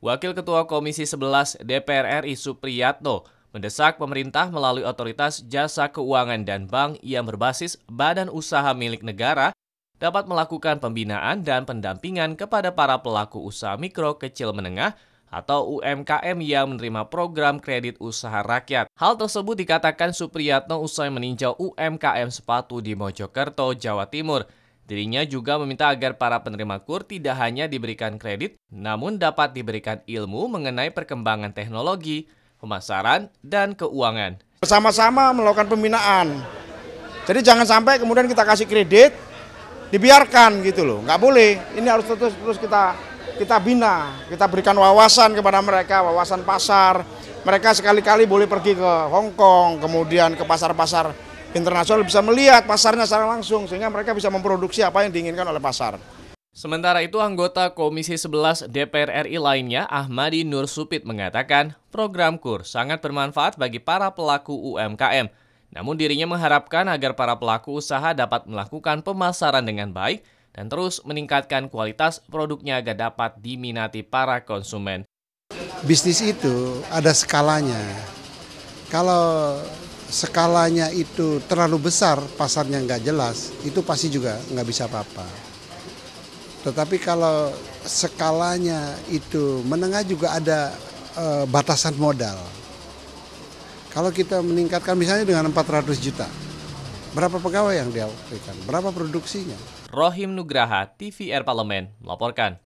Wakil Ketua Komisi 11 DPR RI Supriyatno mendesak pemerintah melalui otoritas jasa keuangan dan bank yang berbasis badan usaha milik negara dapat melakukan pembinaan dan pendampingan kepada para pelaku usaha mikro, kecil, menengah atau UMKM yang menerima program kredit usaha rakyat. Hal tersebut dikatakan Supriyatno usai meninjau UMKM sepatu di Mojokerto, Jawa Timur. Dirinya juga meminta agar para penerima KUR tidak hanya diberikan kredit, namun dapat diberikan ilmu mengenai perkembangan teknologi, pemasaran, dan keuangan. Bersama-sama melakukan pembinaan. Jadi jangan sampai kemudian kita kasih kredit, dibiarkan gitu loh. Nggak boleh, ini harus terus-terus kita kita bina, kita berikan wawasan kepada mereka, wawasan pasar. Mereka sekali-kali boleh pergi ke Hong Kong, kemudian ke pasar-pasar internasional bisa melihat pasarnya secara langsung sehingga mereka bisa memproduksi apa yang diinginkan oleh pasar. Sementara itu anggota Komisi 11 DPR RI lainnya Ahmadi Nur Supit mengatakan program KUR sangat bermanfaat bagi para pelaku UMKM. Namun dirinya mengharapkan agar para pelaku usaha dapat melakukan pemasaran dengan baik dan terus meningkatkan kualitas produknya agar dapat diminati para konsumen. Bisnis itu ada skalanya. Kalau skalanya itu terlalu besar, pasarnya nggak jelas, itu pasti juga nggak bisa apa-apa. Tetapi kalau skalanya itu menengah juga ada e, batasan modal. Kalau kita meningkatkan misalnya dengan 400 juta, Berapa pegawai yang dia berikan? Berapa produksinya? Rohim Nugraha, TVR Parlemen, melaporkan.